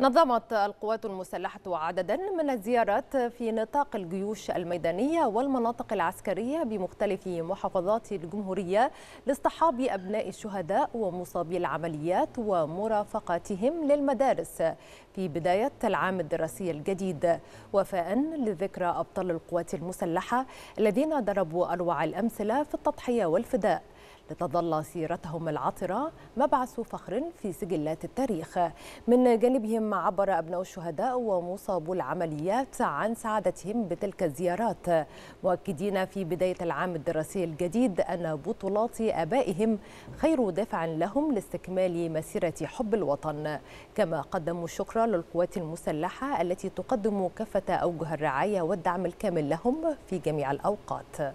نظمت القوات المسلحة عددا من الزيارات في نطاق الجيوش الميدانية والمناطق العسكرية بمختلف محافظات الجمهورية لاصطحاب أبناء الشهداء ومصابي العمليات ومرافقاتهم للمدارس في بداية العام الدراسي الجديد وفاء لذكرى أبطال القوات المسلحة الذين ضربوا أروع الأمثلة في التضحية والفداء لتظل سيرتهم العطرة مبعث فخر في سجلات التاريخ من جانبهم عبر أبناء الشهداء ومصابو العمليات عن سعادتهم بتلك الزيارات مؤكدين في بداية العام الدراسي الجديد أن بطولات آبائهم خير دافع لهم لاستكمال مسيرة حب الوطن كما قدموا الشكر للقوات المسلحة التي تقدم كافة أوجه الرعاية والدعم الكامل لهم في جميع الأوقات